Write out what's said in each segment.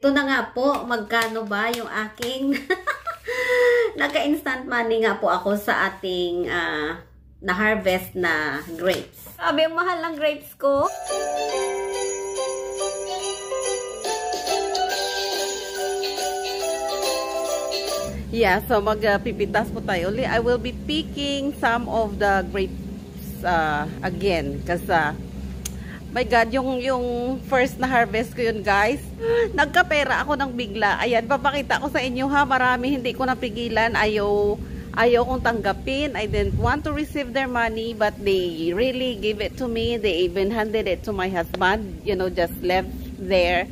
Ito na nga po, magkano ba yung aking naka-instant money nga po ako sa ating uh, na-harvest na grapes. Sabi, ang mahal ng grapes ko. Yeah, so magpipitas uh, po tayo uli. I will be picking some of the grapes uh, again kasi uh, ah, My God, yung, yung first na harvest ko yun, guys. Nagkapera ako ng bigla. Ayan, papakita ko sa inyo ha. Marami hindi ko napigilan. Ayaw, ayaw kong tanggapin. I didn't want to receive their money, but they really gave it to me. They even handed it to my husband. You know, just left there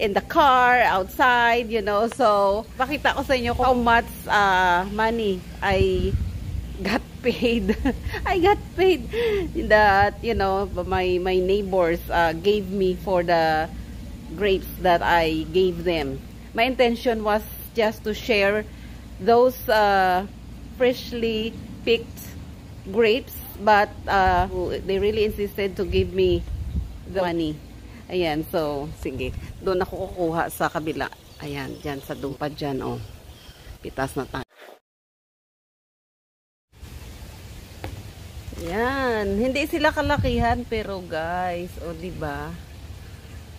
in the car, outside, you know. So, pakita ko sa inyo how much uh, money I got paid. I got paid that, you know, my, my neighbors uh, gave me for the grapes that I gave them. My intention was just to share those uh, freshly picked grapes, but uh, they really insisted to give me the money. Ayan, so, sige. Doon ako kukuha sa kabila. Ayan, dyan sa dumpad dyan, oh. Pitas na tayo. yan. Hindi sila kalakihan pero guys, o oh, di ba?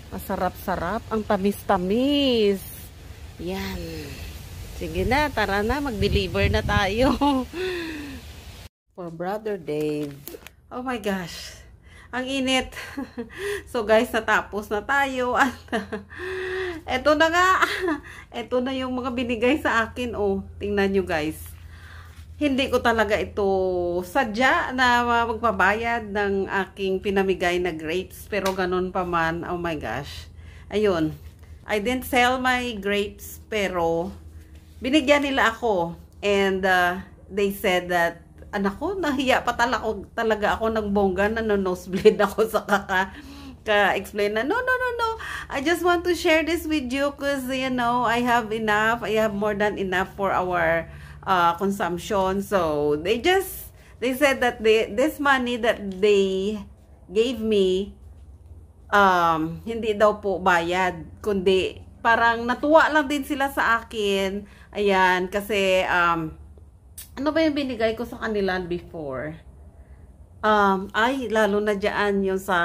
Masarap-sarap, ang tamis-tamis. Yan. Sige na, tara na mag-deliver na tayo. For brother Dave. Oh my gosh. Ang init. so guys, natapos na tayo at eto na nga. Eto na yung mga binigay sa akin oh. Tingnan nyo guys hindi ko talaga ito sadya na magpabayad ng aking pinamigay na grapes. Pero ganun pa man, oh my gosh. Ayun, I didn't sell my grapes pero binigyan nila ako. And uh, they said that, anak ah, nahiya pa talaga, ako ng bongga na no nosebleed ako sa kaka explain na, no, no, no, no, I just want to share this with you because, you know, I have enough, I have more than enough for our uh, consumption. So they just they said that they this money that they gave me um, hindi daw po bayad kundi parang natuwa lang din sila sa akin. Ayan, kasi um, ano ba yung binigay ko sa kanila before? Um, ay, lalo na diyan yung sa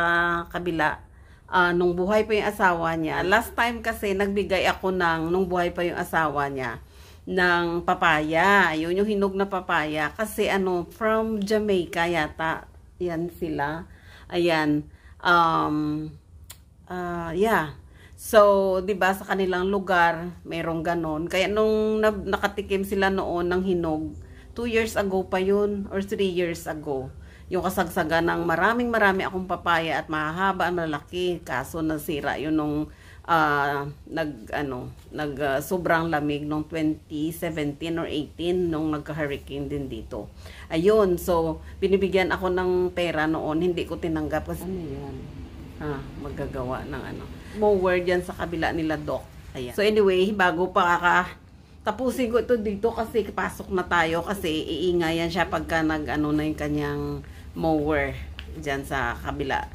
kabila. Uh, nung buhay pa yung asawa niya. Last time kasi nagbigay ako ng nung buhay pa yung asawa niya ng papaya. Yun yung hinog na papaya. Kasi ano, from Jamaica yata. Yan sila. Ayan. Um, uh, yeah. So, 'di ba sa kanilang lugar, merong ganon. Kaya nung nakatikim sila noon ng hinog, 2 years ago pa 'yun or 3 years ago. Yung kasagsaga ng maraming marami akong papaya at mahahaba at malaki. Kaso nasira 'yun nung uh, nag ano nag uh, sobrang lamig nung 2017 or 18 nung nagka-hurricane din dito. Ayun, so binibigyan ako ng pera noon, hindi ko tinanggap kasi ano 'yan. Ha, maggagawa ng ano. Mower diyan sa kabila nila doc. Ayan. So anyway, bago pa ka tapusin ko ito dito kasi pasok na tayo kasi iingayan siya pagka nag ano na yung kanyang mower diyan sa kabila.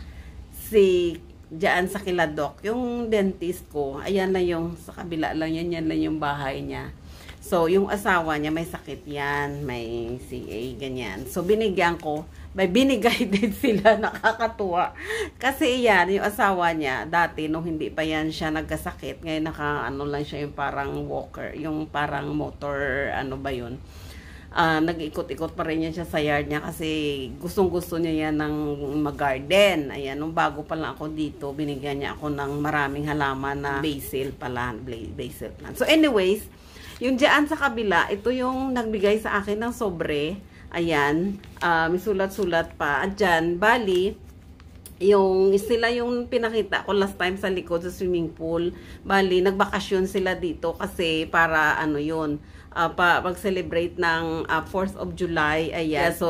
Si Diyan sa Kiladok. Yung dentist ko, ayan lang yung sa kabila lang yan, yan lang yung bahay niya. So, yung asawa niya may sakit yan, may CA, ganyan. So, binigyan ko, may binigay din sila, nakakatuwa. Kasi yan, yung asawa niya, dati nung hindi pa yan siya nagkasakit, ngayon naka, ano lang siya yung parang walker, yung parang motor, ano ba yun, uh, nag-ikot-ikot pa rin yan siya sa yard niya kasi gustong-gusto niya yan ng mag-garden. Ayan, nung bago pa lang ako dito, binigyan niya ako ng maraming halaman na basil pala, basil plant. So anyways, yung diyan sa kabila, ito yung nagbigay sa akin ng sobre. Ayan, uh, may sulat-sulat pa. At dyan, bali, yung sila yung pinakita ko last time sa likod sa swimming pool. Bali, nagbakasyon sila dito kasi para ano yun, uh, pa mag-celebrate ng uh, ah, 4th of July. Ayan. Yeah, so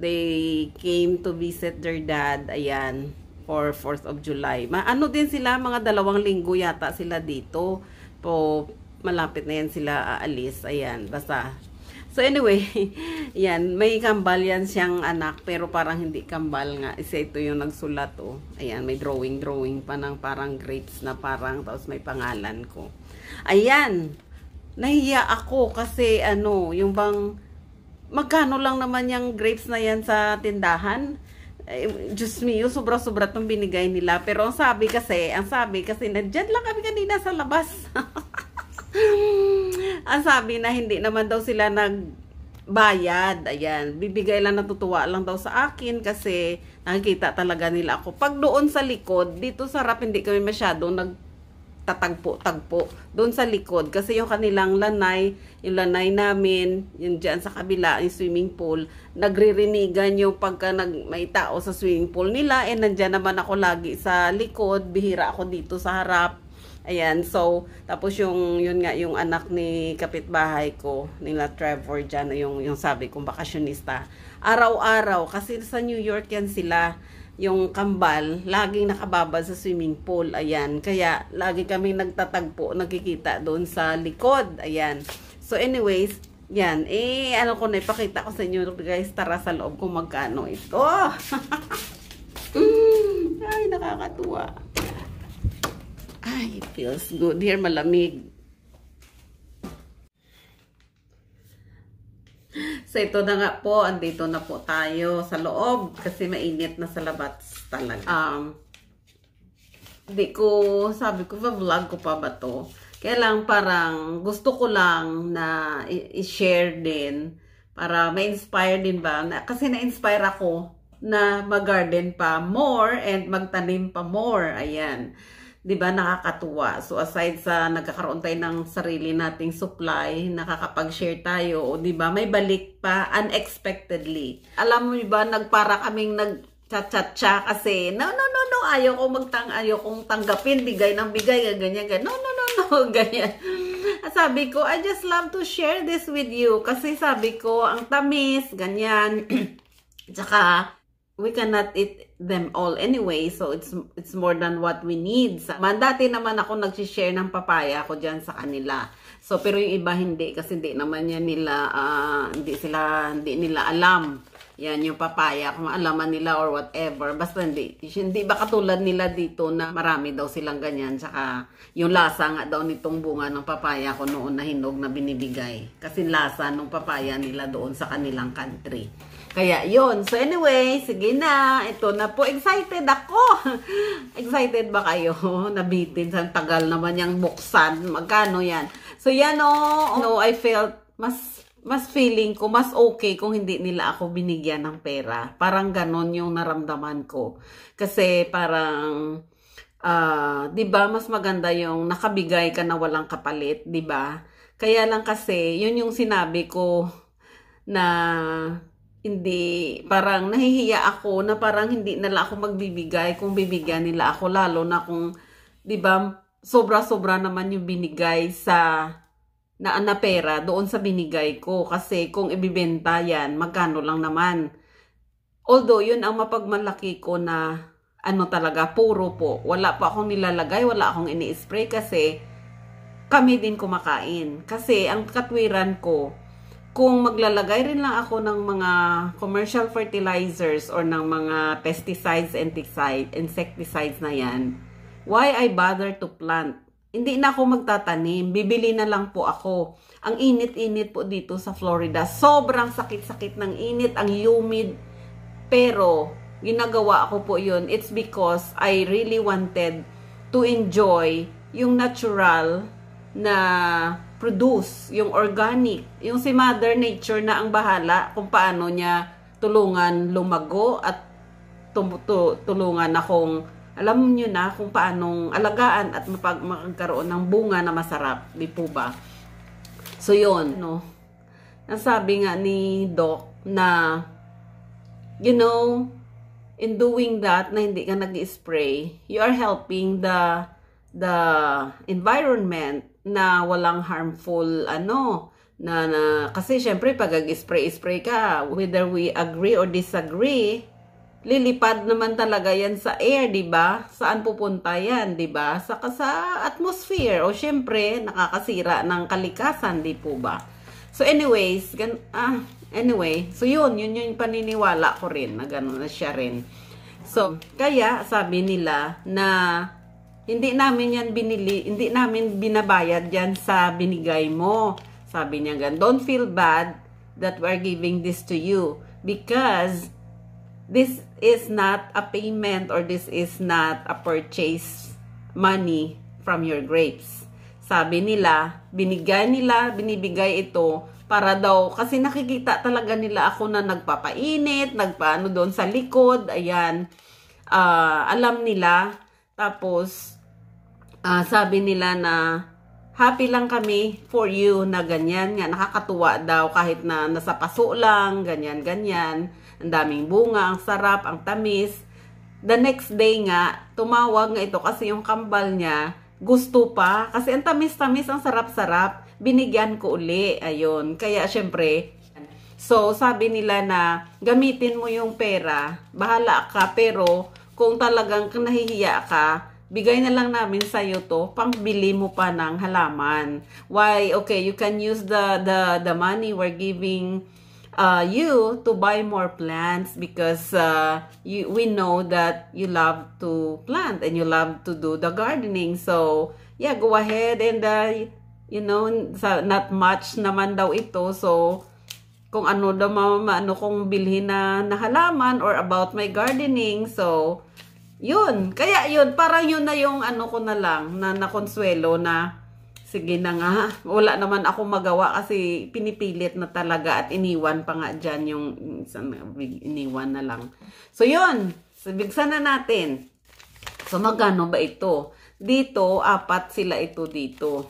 they came to visit their dad. Ayan for 4th of July. Ma ano din sila mga dalawang linggo yata sila dito. Po malapit na yan sila aalis. Ayan, basta So anyway, yan, may kambal yan siyang anak pero parang hindi kambal nga. Isa ito yung nagsulat oh. Ayan, may drawing-drawing pa ng parang grapes na parang tapos may pangalan ko. Ayan nahiya ako kasi ano, yung bang magkano lang naman yung grapes na yan sa tindahan. Eh, Diyos me, yung sobra-sobra itong binigay nila. Pero ang sabi kasi, ang sabi kasi, nandyan lang kami kanina sa labas. ang sabi na hindi naman daw sila nagbayad. Ayan, bibigay lang natutuwa lang daw sa akin kasi nakikita talaga nila ako. Pag doon sa likod, dito sa harap hindi kami masyado nag tatagpo-tagpo doon sa likod kasi yung kanilang lanay, yung lanay namin, yung diyan sa kabila, yung swimming pool, nagririnigan yung pagka nag, may tao sa swimming pool nila and eh, nandiyan naman ako lagi sa likod, bihira ako dito sa harap. Ayan, so, tapos yung, yun nga, yung anak ni kapitbahay ko, nila Trevor dyan, yung, yung sabi kong bakasyonista. Araw-araw, kasi sa New York yan sila, yung kambal, laging nakababa sa swimming pool. Ayan. Kaya, lagi kami nagtatagpo, nagkikita doon sa likod. Ayan. So, anyways, yan. Eh, ano ko na ipakita ko sa inyo, guys. Tara sa loob kung magkano ito. mm, ay, nakakatuwa. Ay, feels good. Here, malamig. So, ito na nga po. Andito na po tayo sa loob kasi mainit na sa labats talaga. Um, di ko, sabi ko, vlog ko pa ba to? Kaya lang parang gusto ko lang na i-share din para ma-inspire din ba. Na, kasi na-inspire ako na mag-garden pa more and magtanim pa more. Ayan. 'di ba nakakatuwa. So aside sa nagkakaroon tayo ng sarili nating supply, nakakapag-share tayo, o 'di ba? May balik pa unexpectedly. Alam mo 'di ba, nagpara kaming nag chat chat cha kasi no no no no ayaw ko magtang ayaw kong tanggapin bigay ng bigay ganyan ganyan no no no no ganyan sabi ko I just love to share this with you kasi sabi ko ang tamis ganyan tsaka we cannot eat them all anyway. So, it's, it's more than what we need. Man, dati naman ako nag-share ng papaya ko dyan sa kanila. So, pero yung iba hindi kasi hindi naman yan nila, uh, hindi sila, hindi nila alam. Yan, yung papaya, kung alaman nila or whatever. Basta hindi, hindi ba katulad nila dito na marami daw silang ganyan. Tsaka yung lasa nga daw nitong bunga ng papaya ko noon na hinog na binibigay. Kasi lasa ng papaya nila doon sa kanilang country. Kaya yon So anyway, sige na. Ito na po. Excited ako. Excited ba kayo? Nabitin. Ang tagal naman yung buksan. Magkano yan? So yan o. Oh, no, I felt mas mas feeling ko, mas okay kung hindi nila ako binigyan ng pera. Parang ganon yung naramdaman ko. Kasi parang, uh, di ba mas maganda yung nakabigay ka na walang kapalit, di ba Kaya lang kasi, yun yung sinabi ko na hindi, parang nahihiya ako na parang hindi nala ako magbibigay kung bibigyan nila ako lalo na kung, di ba, sobra-sobra naman yung binigay sa na, na pera doon sa binigay ko kasi kung ibibenta yan, magkano lang naman. Although, yun ang mapagmalaki ko na ano talaga, puro po. Wala pa akong nilalagay, wala akong ini-spray kasi kami din kumakain. Kasi ang katwiran ko, kung maglalagay rin lang ako ng mga commercial fertilizers or ng mga pesticides and insecticides na yan, why I bother to plant? Hindi na ako magtatanim, bibili na lang po ako. Ang init-init po dito sa Florida, sobrang sakit-sakit ng init, ang humid. Pero, ginagawa ako po yun, it's because I really wanted to enjoy yung natural na produce, yung organic, yung si Mother Nature na ang bahala kung paano niya tulungan lumago at tulungan akong alam niyo na kung paanong alagaan at mapag magkaroon ng bunga na masarap, di po ba? So yon, no. Ang sabi nga ni Doc na you know, in doing that na hindi ka nag-spray, you are helping the the environment na walang harmful ano na, na kasi syempre pag spray spray ka whether we agree or disagree lilipad naman talaga yan sa air, 'di ba? Saan pupunta yan, 'di ba? Sa sa atmosphere o syempre nakakasira ng kalikasan, 'di po ba? So anyways, gan ah anyway, so yun, yun yung paniniwala ko rin na gano'n na siya rin. So, kaya sabi nila na hindi namin yan binili, hindi namin binabayad yan sa binigay mo. Sabi niya gan, don't feel bad that we're giving this to you because this is not a payment or this is not a purchase money from your grapes. Sabi nila, binigay nila, binibigay ito para daw, kasi nakikita talaga nila ako na nagpapainit, nagpaano doon sa likod, ayan. Uh, alam nila, tapos uh, sabi nila na happy lang kami for you na ganyan nga nakakatuwa daw kahit na nasa paso lang ganyan ganyan ang daming bunga ang sarap ang tamis the next day nga tumawag nga ito kasi yung kambal niya gusto pa kasi ang tamis-tamis ang sarap-sarap binigyan ko uli ayun kaya syempre so sabi nila na gamitin mo yung pera bahala ka pero kung talagang nahihiya ka bigay na lang namin sa iyo to pangbili mo pa ng halaman. Why? Okay, you can use the the the money we're giving uh, you to buy more plants because uh, you, we know that you love to plant and you love to do the gardening. So, yeah, go ahead and, uh, you know, not much naman daw ito. So, kung ano daw mama, ano kong bilhin na, na halaman or about my gardening. So, yun. Kaya yun, parang yun na yung ano ko na lang, na nakonsuelo na, sige na nga, wala naman ako magawa kasi pinipilit na talaga at iniwan pa nga dyan yung, iniwan na lang. So yun, bigsan na natin. So magano ba ito? Dito, apat sila ito dito.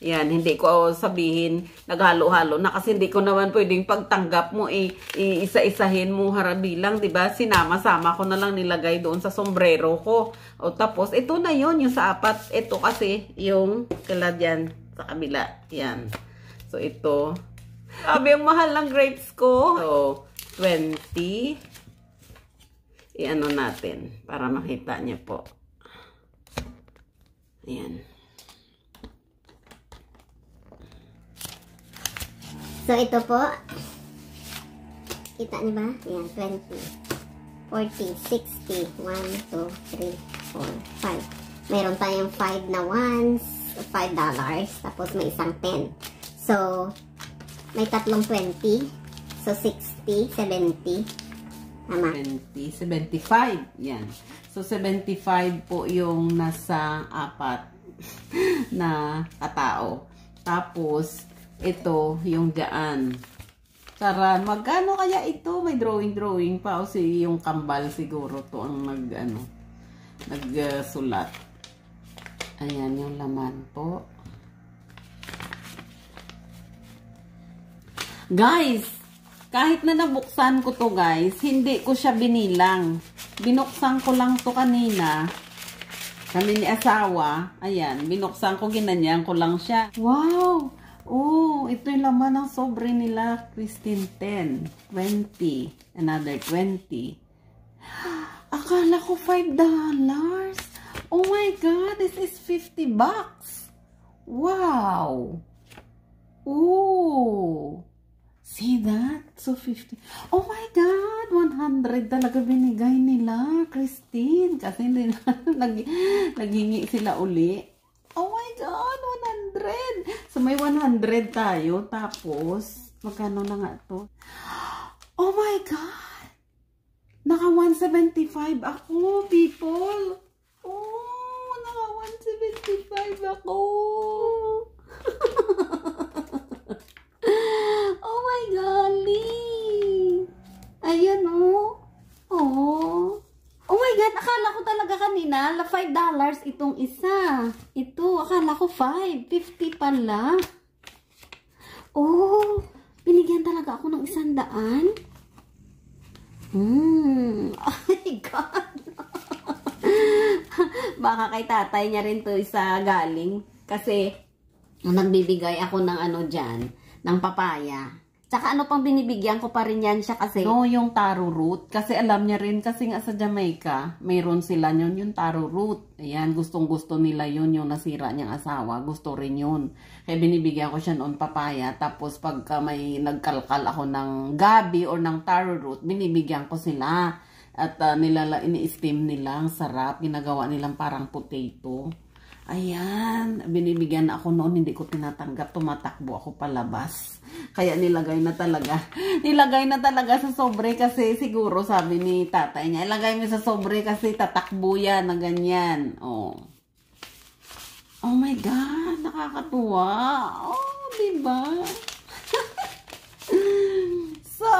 Yan, hindi ko sabihin, naghalo-halo na kasi hindi ko naman pwedeng pagtanggap mo, eh, isa isahin mo harabilang, di ba? Sinama-sama ko na lang nilagay doon sa sombrero ko. O tapos, ito na yon yung sa apat. Ito kasi, yung kalad yan, sa kabila. Yan. So, ito. Sabi, ang mahal ng grapes ko. So, 20. Iano natin, para makita niyo po. Ayan. So, ito po. Kita niyo ba? Ayan, 20, 40, 60, 1, 2, 3, 4, 5. Meron yung 5 na ones, $5. Tapos may isang 10. So, may tatlong 20. So, 60, 70. Tama. 70, 75. Yan. So, 75 po yung nasa apat na katao. Tapos, ito, yung daan. Tara, magkano kaya ito? May drawing-drawing pa o si yung kambal siguro to ang nag ano, nagsulat. Uh, Ayan yung laman po. Guys, kahit na nabuksan ko to guys, hindi ko siya binilang. Binuksan ko lang to kanina. Kami ni asawa, ayan, binuksan ko, ginanyan ko lang siya. Wow! Oh, ito yung laman ng sobre nila, Christine. 10, 20, another 20. Akala ko 5 dollars. Oh my God, this is 50 bucks. Wow. Oh. See that? So 50. Oh my God, 100 talaga binigay nila, Christine. Kasi nag, nagingi sila uli. Oh my God, 100. 100. So, may 100 tayo. Tapos, magkano na nga to? Oh my God! Naka 175 ako, people! Oh, naka 175 ako! oh my golly! Ayan o. Oh. oh. Oh my God, akala ko talaga kanina, la $5 itong isa. Ito, akala ko 5. 50 pala. Oh, binigyan talaga ako ng isang daan. Hmm, oh my God. Baka kay tatay niya rin to isa galing. Kasi, nagbibigay ako ng ano dyan, ng papaya. Tsaka ano pang binibigyan ko pa rin yan siya kasi. No, yung taro root. Kasi alam niya rin kasi nga sa Jamaica, mayroon sila yun yung taro root. Ayan, gustong gusto nila yun yung nasira niyang asawa. Gusto rin yun. Kaya binibigyan ko siya noon papaya. Tapos pagka may nagkalkal ako ng gabi or ng taro root, binibigyan ko sila. At uh, nilala, ini-steam nila. Ang sarap. Ginagawa nilang parang potato. Ayan, binibigyan ako noon, hindi ko tinatanggap, tumatakbo ako palabas. Kaya nilagay na talaga. Nilagay na talaga sa sobre kasi siguro sabi ni tatay niya, ilagay mo sa sobre kasi tatakbo yan na ganyan. Oh. Oh my God, nakakatuwa. Oh, diba? so,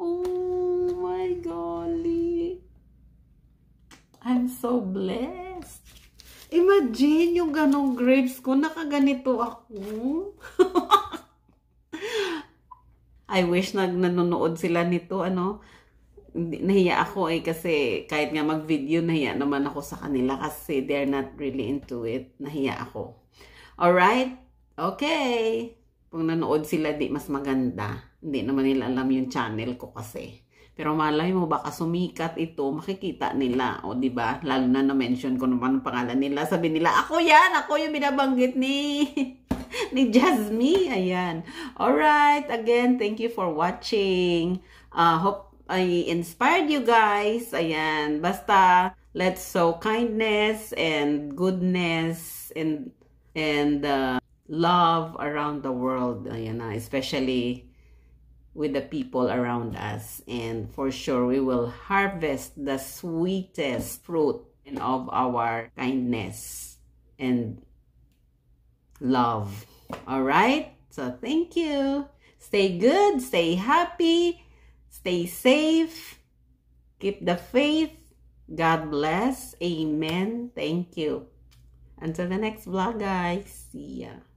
oh my golly. I'm so blessed. Imagine yung ganong grades ko. Nakaganito ako. I wish nag nanonood sila nito. Ano? Nahiya ako eh kasi kahit nga mag-video, nahiya naman ako sa kanila kasi they're not really into it. Nahiya ako. Alright? Okay. Kung nanood sila, di mas maganda. Hindi naman nila alam yung channel ko kasi. Pero malay mo, baka sumikat ito, makikita nila. O, ba Lalo na na-mention ko naman ang pangalan nila. Sabi nila, ako yan! Ako yung binabanggit ni, ni Jasmine. Ayan. All right, again, thank you for watching. Uh, hope I inspired you guys. Ayan. Basta, let's sow kindness and goodness and, and uh, love around the world. Ayan na, especially with the people around us. And for sure, we will harvest the sweetest fruit of our kindness and love. All right? So thank you. Stay good, stay happy, stay safe, keep the faith. God bless. Amen. Thank you. Until the next vlog, guys. See ya.